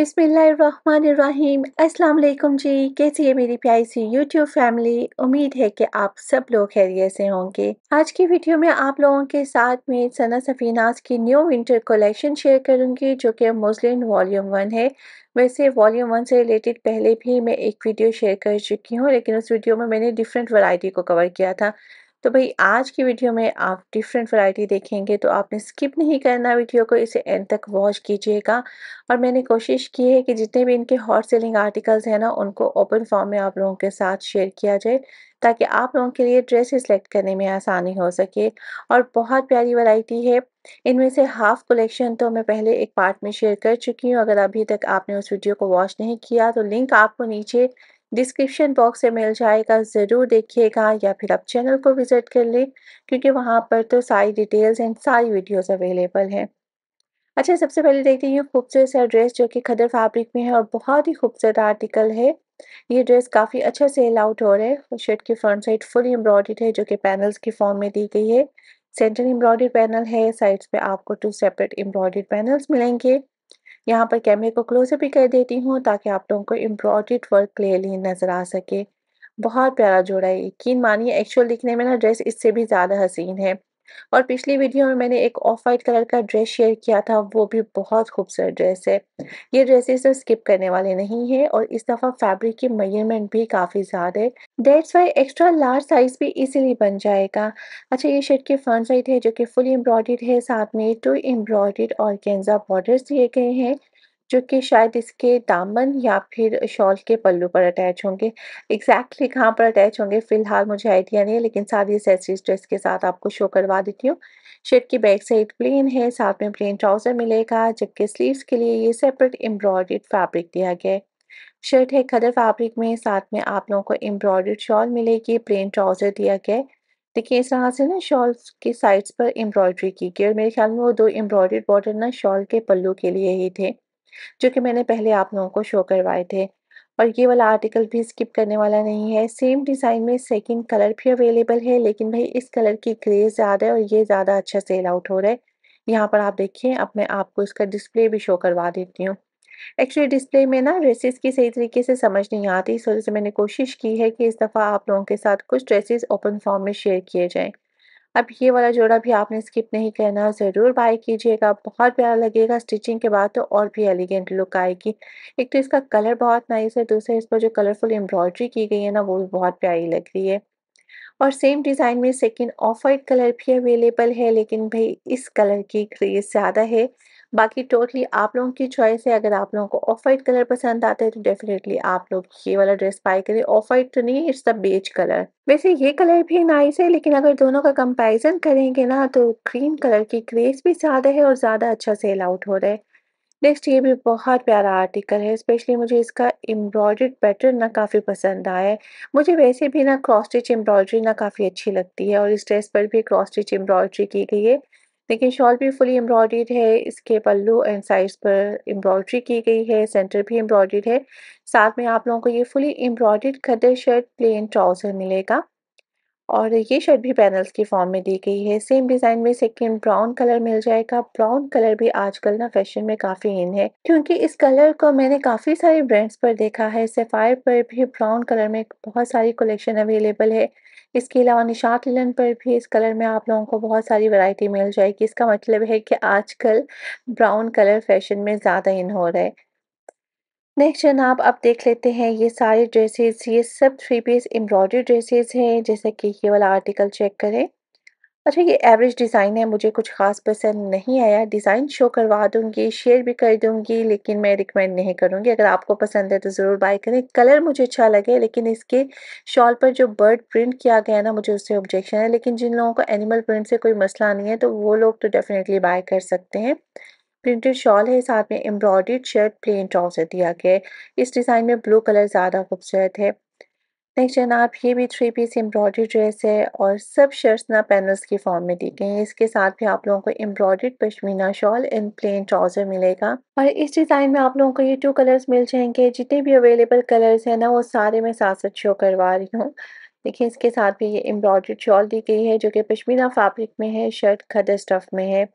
बिसमीम अस्सलाम जी कैसी है मेरी प्यारी सी यूट्यूब फैमिली उम्मीद है कि आप सब लोग खैरियत से होंगे आज की वीडियो में आप लोगों के साथ में सना सफीनाज की न्यू विंटर कलेक्शन शेयर करूंगी जो कि मुस्लिम वॉल्यूम वन है वैसे वॉल्यूम वन से रिलेटेड पहले भी मैं एक वीडियो शेयर कर चुकी हूँ लेकिन उस वीडियो में मैंने डिफरेंट वैरायटी को कवर किया था तो भाई आज की वीडियो में आप डिफरेंट वैरायटी देखेंगे तो आपने स्किप नहीं करना वीडियो को इसे एंड तक वॉच कीजिएगा और मैंने कोशिश की है कि जितने भी इनके हॉट सेलिंग आर्टिकल्स हैं ना उनको ओपन फॉर्म में आप लोगों के साथ शेयर किया जाए ताकि आप लोगों के लिए ड्रेस सिलेक्ट करने में आसानी हो सके और बहुत प्यारी वैरायटी है इनमें से हाफ कलेक्शन तो मैं पहले एक पार्ट में शेयर कर चुकी हूँ अगर अभी तक आपने उस वीडियो को वॉच नहीं किया तो लिंक आपको नीचे डिस्क्रिप्शन बॉक्स से मिल जाएगा ज़रूर देखिएगा या फिर आप चैनल को विज़िट कर लें क्योंकि वहाँ पर तो सारी डिटेल्स एंड सारी वीडियोस अवेलेबल हैं अच्छा सबसे पहले देखते हैं खूबसूरत सा ड्रेस जो कि खदर फैब्रिक में है और बहुत ही खूबसूरत आर्टिकल है ये ड्रेस काफ़ी अच्छा सेल आउट हो रहा है शर्ट की फ्रंट साइड फुल एम्ब्रॉयड है जो कि पैनल्स की फॉर्म में दी गई है सेंटर एम्ब्रॉयड पैनल है साइड्स पे आपको टू सेपरेट एम्ब्रॉयड पैनल्स मिलेंगे यहाँ पर कैमरे को क्लोजअप भी कर देती हूँ ताकि आप लोगों को एम्ब्रॉयड वर्क क्लियरली नज़र आ सके बहुत प्यारा जोड़ा है यकीन मानिए एक्चुअल दिखने में ना ड्रेस इससे भी ज़्यादा हसीन है और पिछली वीडियो में मैंने एक ऑफ वाइट कलर का ड्रेस शेयर किया था वो भी बहुत खूबसूरत ड्रेस है ये ड्रेसेस तो स्किप करने वाले नहीं है और इस दफ़ा फैब्रिक की मेजरमेंट भी काफ़ी ज़्यादा है that's why extra large size भी इसीलिए बन जाएगा अच्छा ये शर्ट की फ्रंट साइड है जो कि फुल एम्ब्रॉयड है साथ में टू एम्ब्रॉयड और गेंजा बॉर्डर दिए गए हैं जो कि शायद इसके दामन या फिर शॉल के पल्लू पर अटैच होंगे एग्जैक्टली exactly कहाँ पर अटैच होंगे फिलहाल मुझे आइडिया नहीं है लेकिन सारी एसेसरीज ड्रेस के साथ आपको शो करवा देती हूँ शर्ट की बैक साइड प्लेन है साथ में प्लेन ट्राउज़र मिलेगा जबकि स्लीव्स के लिए ये सेपरेट एम्ब्रॉयड फैब्रिक दिया गया है शर्ट है खदर फैब्रिक में साथ में आप लोगों को एम्ब्रॉयड शॉल मिलेगी प्लेन ट्राउज़र दिया गया है देखिए इस तरह से ना शॉल के साइड्स पर एम्ब्रॉयडरी की गई और मेरे ख्याल में वो दो एम्ब्रॉयड बॉर्डर ना शॉल के पल्लू के लिए ही थे जो कि मैंने पहले आप लोगों को शो करवाए थे और ये वाला आर्टिकल भी स्किप करने वाला नहीं है सेम डिज़ाइन में सेकंड कलर भी अवेलेबल है लेकिन भाई इस कलर की क्रेज़ ज़्यादा है और ये ज़्यादा अच्छा सेल आउट हो रहा है यहाँ पर आप देखिए अब मैं आपको इसका डिस्प्ले भी शो करवा देती हूँ एक्चुअली डिस्प्ले में ना ड्रेसेस की सही तरीके से समझ नहीं आती इस वजह से मैंने कोशिश की है कि इस दफ़ा आप लोगों के साथ कुछ ड्रेसेस ओपन फॉर्म में शेयर किए जाएँ अब ये वाला जोड़ा भी आपने स्किप नहीं करना ज़रूर बाय कीजिएगा बहुत प्यारा लगेगा स्टिचिंग के बाद तो और भी एलिगेंट लुक आएगी एक तो इसका कलर बहुत नाइस है दूसरा इस पर जो कलरफुल एम्ब्रॉयडरी की गई है ना वो भी बहुत प्यारी लग रही है और सेम डिज़ाइन में सेकेंड ऑफ वाइट कलर भी अवेलेबल है लेकिन भाई इस कलर की क्रेज़ ज़्यादा है बाकी टोटली आप लोगों की चॉइस है अगर आप लोगों को ऑफ वाइट कलर पसंद आता है तो डेफिनेटली आप लोग ये वाला ड्रेस बाई करें ऑफ वाइट तो नहीं इट्स द बेज कलर वैसे ये कलर भी नाइस है लेकिन अगर दोनों का कंपेरिजन करेंगे ना तो क्रीम कलर की क्रेज भी ज़्यादा है और ज़्यादा अच्छा सेल आउट हो रहा है नेक्स्ट ये भी बहुत प्यारा आर्टिकल है स्पेशली मुझे इसका एम्ब्रॉयड पैटर्न ना काफ़ी पसंद आया है मुझे वैसे भी ना क्रॉस स्टिच एम्ब्रॉयडरी ना काफ़ी अच्छी लगती है और इस ड्रेस पर भी क्रॉस स्टिच एम्ब्रॉयडरी की गई है लेकिन शॉल भी फुली एम्ब्रॉयड है इसके पल्लू एंड साइड्स पर एम्ब्रॉयड्री की गई है सेंटर भी एम्ब्रॉयड है साथ में आप लोगों को ये फुली एम्ब्रॉयड खदर शर्ट प्लेन ट्राउज़र मिलेगा और ये शर्ट भी पैनल्स की फॉर्म में दी गई है सेम डिज़ाइन में सेकेंड ब्राउन कलर मिल जाएगा ब्राउन कलर भी आजकल ना फैशन में काफ़ी इन है क्योंकि इस कलर को मैंने काफ़ी सारे ब्रांड्स पर देखा है सेफायर पर भी ब्राउन कलर में बहुत सारी कलेक्शन अवेलेबल है इसके अलावा निशात लिलन पर भी इस कलर में आप लोगों को बहुत सारी वैरायटी मिल जाएगी इसका मतलब है कि आजकल ब्राउन कलर फैशन में ज़्यादा इन हो रहा है नेक्स्ट जनाब आप देख लेते हैं ये सारे ड्रेसेस ये सब थ्री पीस एम्ब्रॉयडरी ड्रेसेस हैं जैसे कि ये वाला आर्टिकल चेक करें अच्छा ये एवरेज डिज़ाइन है मुझे कुछ ख़ास पसंद नहीं आया डिज़ाइन शो करवा दूंगी शेयर भी कर दूँगी लेकिन मैं रिकमेंड नहीं करूँगी अगर आपको पसंद है तो ज़रूर बाय करें कलर मुझे अच्छा लगे लेकिन इसके शॉल पर जो बर्ड प्रिंट किया गया ना मुझे उससे ऑब्जेक्शन है लेकिन जिन लोगों को एनिमल प्रिंट से कोई मसला नहीं है तो वो लोग तो डेफ़िनेटली बाय कर सकते हैं प्रिंटेड शॉल है साथ में एम्ब्रॉयड शर्ट प्लेन ट्राउज़र दिया गया है इस डिज़ाइन में ब्लू कलर ज़्यादा खूबसूरत है नेक्स्ट आप ये भी थ्री पीस एम्ब्रॉयडरी ड्रेस है और सब शर्ट्स ना पैनल्स की फॉर्म में दी गई हैं इसके साथ भी आप लोगों को embroidered pashmina shawl and plain trouser मिलेगा और इस डिज़ाइन में आप लोगों को ये टू कलर्स मिल जाएंगे जितने भी अवेलेबल कलर्स हैं ना वो सारे मैं साथ साथ शो करवा रही हूँ देखिए इसके साथ भी ये एम्ब्रॉयड्री शॉल दी गई है जो कि पश्मीना फैब्रिक में है शर्ट खदर स्टफ में है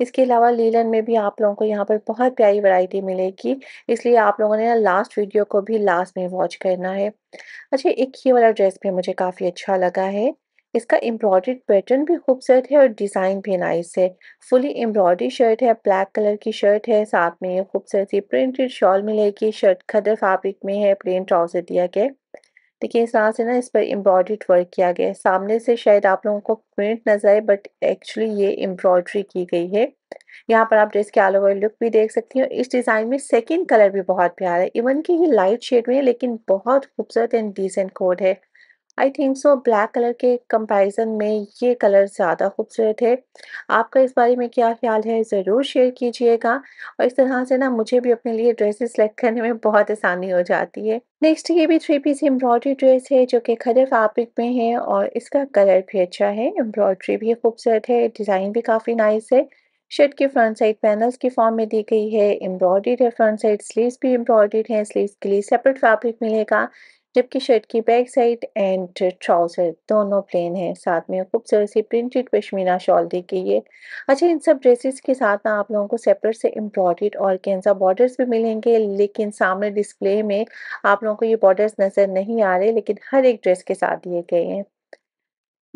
इसके अलावा लीलन में भी आप लोगों को यहाँ पर बहुत प्यारी वैरायटी मिलेगी इसलिए आप लोगों ने ना लास्ट वीडियो को भी लास्ट में वॉच करना है अच्छा एक ही वाला ड्रेस भी मुझे काफ़ी अच्छा लगा है इसका एम्ब्रॉयड्रेड पैटर्न भी खूबसूरत है और डिज़ाइन भी नाइस है फुली एम्ब्रॉयड्री शर्ट है ब्लैक कलर की शर्ट है साथ में खूबसूरत सी प्रिंटेड शॉल मिलेगी शर्ट खदर फैब्रिक में है प्लेन ट्राउजर दिया गया देखिए इस तरह से ना इस पर एम्ब्रॉयड्रीड वर्क किया गया है सामने से शायद आप लोगों को प्रिंट नजर आए बट एक्चुअली ये एम्ब्रॉयड्री की गई है यहाँ पर आप ड्रेस के ऑल ओवर लुक भी देख सकती हैं इस डिज़ाइन में सेकंड कलर भी बहुत प्यारा है इवन कि ये लाइट शेड में है लेकिन बहुत खूबसूरत एंड डिसेंट कोड है I think so black colour के कंपैरिजन में ये कलर ज़्यादा खूबसूरत है आपका इस बारे में क्या ख्याल है ज़रूर शेयर कीजिएगा और इस तरह से ना मुझे भी अपने लिए ड्रेसेस सेलेक्ट करने में बहुत आसानी हो जाती है नेक्स्ट ये भी थ्री पीस एम्ब्रॉयडरी ड्रेस है जो कि खड़े फैब्रिक में है और इसका कलर भी अच्छा है एम्ब्रॉयडरी भी खूबसूरत है डिज़ाइन भी काफ़ी नाइस है शर्ट की फ्रंट साइड पैनल्स की फॉर्म में दी गई है एम्ब्रॉयडर्ड है फ्रंट साइड स्लीव्स भी एम्ब्रॉयडर्ड है स्लीव्स के लिए सेपरेट फैब्रिक मिलेगा जबकि शर्ट की बैक साइड एंड ट्राउज़र दोनों प्लेन है साथ में खूबसूरत सी प्रिंटेड पश्मीना शॉल दी गई है अच्छा इन सब ड्रेसेस के साथ ना आप लोगों को सेपरेट से एम्ब्रॉयड और कैंसा बॉर्डर्स भी मिलेंगे लेकिन सामने डिस्प्ले में आप लोगों को ये बॉर्डर्स नज़र नहीं आ रहे लेकिन हर एक ड्रेस के साथ दिए गए हैं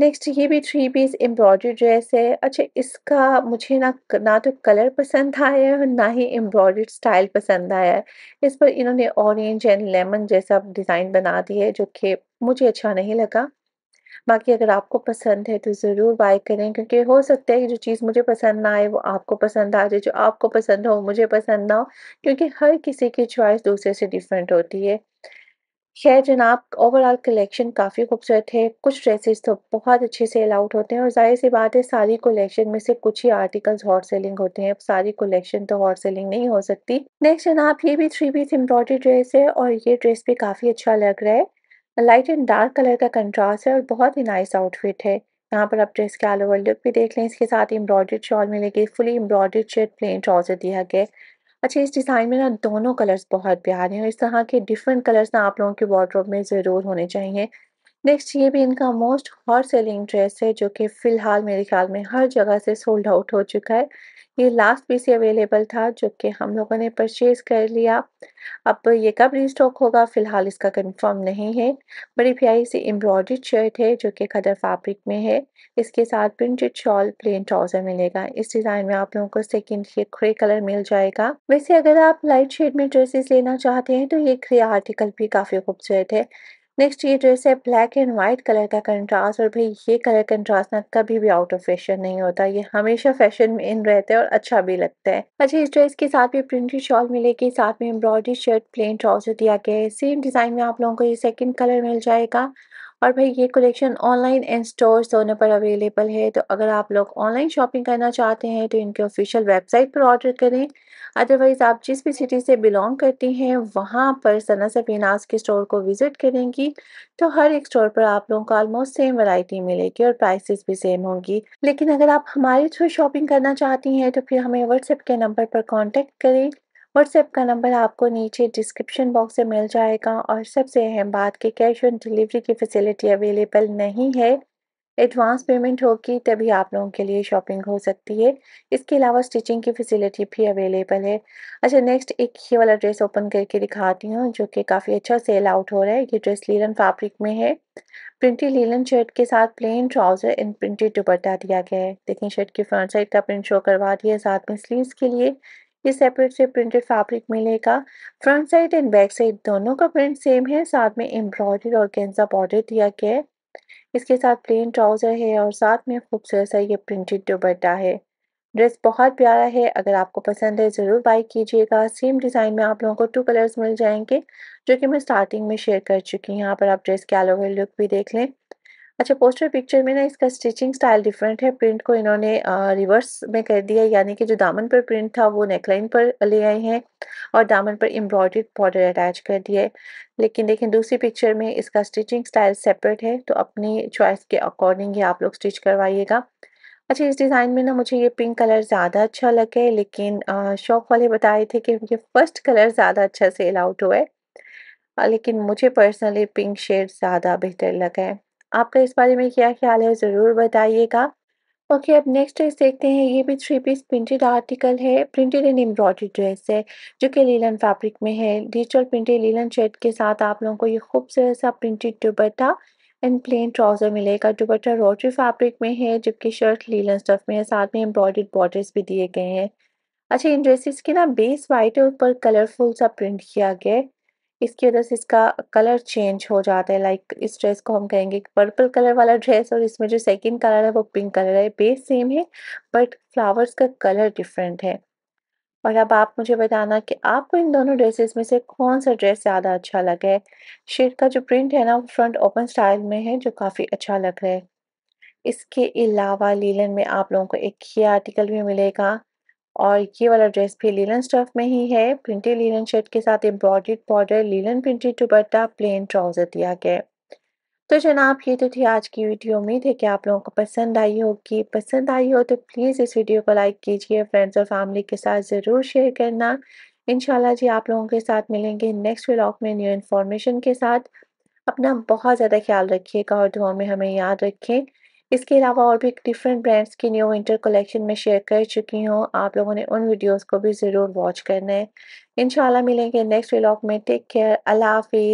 नेक्स्ट ये भी थ्री पीस एम्ब्रॉयडरी ड्रेस है अच्छा इसका मुझे ना ना तो कलर पसंद आया है और ना ही एम्ब्रॉयड स्टाइल पसंद आया है इस पर इन्होंने ऑरेंज एंड लेमन जैसा डिज़ाइन बना दिया है जो कि मुझे अच्छा नहीं लगा बाकी अगर आपको पसंद है तो ज़रूर बाई करें क्योंकि हो सकता है कि जो चीज़ मुझे पसंद ना आए वो आपको पसंद आ जाए जो आपको पसंद हो मुझे पसंद ना हो क्योंकि हर किसी की चॉइस दूसरे से डिफरेंट होती है खैर जनाब ओवरऑल कलेक्शन काफ़ी खूबसूरत है कुछ ड्रेसेस तो बहुत अच्छे से आउट होते हैं और जाहिर सी बात है सारी कलेक्शन में से कुछ ही आर्टिकल्स हॉट सेलिंग होते हैं सारी कलेक्शन तो हॉट सेलिंग नहीं हो सकती नेक्स्ट जनाब ये भी थ्री पीस एम्ब्रॉयडरी ड्रेस है और ये ड्रेस भी काफ़ी अच्छा लग रहा है लाइट एंड डार्क कलर का कंट्रास्ट है और बहुत ही नाइस आउटफिट है यहाँ पर आप ड्रेस के ऑल ओवर लुक भी देख लें इसके साथ एम्ब्रॉयडर्ड शॉल मिलेगी fully embroidered shirt plain trouser दिया गया अच्छा इस डिज़ाइन में ना दोनों कलर्स बहुत प्यारे हैं और इस तरह के डिफरेंट कलर्स ना आप लोगों के वार्ड्रोब में ज़रूर होने चाहिए नेक्स्ट ये भी इनका मोस्ट हॉट सेलिंग ड्रेस है जो कि फ़िलहाल मेरे ख्याल में हर जगह से सोल्ड आउट हो चुका है ये लास्ट पीस अवेलेबल था जो कि हम लोगों ने परचेज़ कर लिया अब ये कब रीस्टॉक होगा फ़िलहाल इसका कंफर्म नहीं है बड़ी प्यारी सी एम्ब्रॉयड शर्ट है जो कि खदर फैब्रिक में है इसके साथ प्रिंटेड शॉल प्लेन ट्राउज़र मिलेगा इस डिज़ाइन में आप लोगों को सेकंड ये ग्रे कलर मिल जाएगा वैसे अगर आप लाइट शेड में ड्रेसेस लेना चाहते हैं तो ये ग्रे आर्टिकल भी काफ़ी खूबसूरत है नेक्स्ट ये ड्रेस है ब्लैक एंड वाइट कलर का कंट्रास्ट और भाई ये कलर कंट्रास्ट ना कभी भी आउट ऑफ फैशन नहीं होता ये हमेशा फैशन में इन रहते हैं और अच्छा भी लगता है अच्छा इस ड्रेस के साथ भी प्रिंटेड शॉल मिलेगी साथ में एम्ब्रॉयडरी शर्ट प्लेन ट्राउजर दिया गया है सेम डिज़ाइन में आप लोगों को ये सेकेंड कलर मिल जाएगा और भाई ये कलेक्शन ऑनलाइन एंड स्टोर्स दोनों पर अवेलेबल है तो अगर आप लोग ऑनलाइन शॉपिंग करना चाहते हैं तो इनके ऑफिशियल वेबसाइट पर ऑर्डर करें अदरवाइज़ आप जिस भी सिटी से बिलोंग करती हैं वहाँ पर सना सफीनाज के स्टोर को विज़िट करेंगी तो हर एक स्टोर पर आप लोगों को ऑलमोस्ट सेम वैरायटी मिलेगी और प्राइसेस भी सेम होंगी लेकिन अगर आप हमारे थ्रू शॉपिंग करना चाहती हैं तो फिर हमें व्हाट्सएप के नंबर पर कॉन्टेक्ट करें व्हाट्सएप का नंबर आपको नीचे डिस्क्रिप्शन बॉक्स से मिल जाएगा और सबसे अहम बात कि कैश ऑन डिलीवरी की फैसिलिटी अवेलेबल नहीं है एडवांस पेमेंट होगी तभी आप लोगों के लिए शॉपिंग हो सकती है इसके अलावा स्टिचिंग की फैसिलिटी भी अवेलेबल है अच्छा नेक्स्ट एक ये वाला ड्रेस ओपन करके दिखाती हूँ जो कि काफ़ी अच्छा सेल आउट हो रहा है ये ड्रेस लीलन फैब्रिक में है प्रिंटेड लीलन शर्ट के साथ plain trouser and printed dupatta दिया गया है देखिए शर्ट की फ्रंट साइड का प्रिंट शो करवा दिया साथ में स्लीव के लिए ये सेपरेट से प्रिंटेड फैब्रिक मिलेगा front side and back side दोनों का प्रिंट सेम है साथ में एम्ब्रॉयडरी और गेंजा बॉर्डर दिया गया है इसके साथ प्लेन ट्राउज़र है और साथ में खूबसूरत सा ये प्रिंटेड दुपट्टा है ड्रेस बहुत प्यारा है अगर आपको पसंद है ज़रूर बाई कीजिएगा सेम डिज़ाइन में आप लोगों को टू कलर्स मिल जाएंगे जो कि मैं स्टार्टिंग में शेयर कर चुकी हूँ यहाँ पर आप ड्रेस के अलग अलग लुक भी देख लें अच्छा पोस्टर पिक्चर में ना इसका स्टिचिंग स्टाइल डिफरेंट है प्रिंट को इन्होंने रिवर्स में कर दिया यानी कि जो दामन पर प्रिंट था वो नेकलाइन पर ले आए हैं और दामन पर एम्ब्रॉयड बॉर्डर अटैच कर दिए लेकिन देखें दूसरी पिक्चर में इसका स्टिचिंग स्टाइल सेपरेट है तो अपनी चॉइस के अकॉर्डिंग ही आप लोग स्टिच करवाइएगा अच्छा इस डिज़ाइन में ना मुझे ये पिंक कलर ज़्यादा अच्छा लगे लेकिन शौक वाले बताए थे कि ये फर्स्ट कलर ज़्यादा अच्छा सेल आउट हुआ है लेकिन मुझे पर्सनली पिंक शेड ज़्यादा बेहतर लगा है आपका इस बारे में क्या ख्याल है ज़रूर बताइएगा ओके okay, अब नेक्स्ट ड्रेस देखते हैं ये भी थ्री पीस प्रिंटेड आर्टिकल है प्रिंटेड एंड एम्ब्रॉयडरी ड्रेस है जो कि लीलन फैब्रिक में है डिजिटल प्रिंटेड लीलन शेड के साथ आप लोगों को ये खूबसूरत सा printed dupatta and plain trouser मिलेगा दुबट्टा रोटरी फैब्रिक में है जबकि शर्ट लीलन स्टफ में है साथ में एम्ब्रॉयड बॉर्डर्स भी दिए गए हैं अच्छा इन ड्रेसेस के ना बेस वाइट है ऊपर कलरफुल सा प्रिंट किया गया है इसकी वजह से इसका कलर चेंज हो जाता है लाइक इस ड्रेस को हम कहेंगे पर्पल कलर वाला ड्रेस और इसमें जो सेकंड कलर है वो पिंक कलर है बेस सेम है बट फ्लावर्स का कलर डिफरेंट है और अब आप मुझे बताना कि आपको इन दोनों ड्रेसेस में से कौन सा ड्रेस ज़्यादा अच्छा लगा है शेड का जो प्रिंट है ना वो फ्रंट ओपन स्टाइल में है जो काफ़ी अच्छा लग रहा है इसके अलावा लीलन में आप लोगों को एक ही आर्टिकल भी मिलेगा और ये वाला ड्रेस भी लीलन स्टफ में ही है प्रिंटेड लीलन शर्ट के साथ embroidered border linen printed dupatta plain trouser दिया गया तो जनाब ये तो थी आज की वीडियो उम्मीद है कि आप लोगों को पसंद आई होगी पसंद आई हो तो प्लीज़ इस वीडियो को लाइक कीजिए फ्रेंड्स और फैमिली के साथ ज़रूर शेयर करना इनशाला जी आप लोगों के साथ मिलेंगे नेक्स्ट व्लॉग में न्यू इन्फॉर्मेशन के साथ अपना बहुत ज़्यादा ख्याल रखिएगा और दुआ में हमें याद रखें इसके अलावा और भी डिफरेंट ब्रांड्स की न्यू विंटर कलेक्शन में शेयर कर चुकी हूँ आप लोगों ने उन वीडियोस को भी ज़रूर वॉच करना है इंशाल्लाह मिलेंगे नेक्स्ट व्लॉग में टेक केयर अल्लाह हाफिज़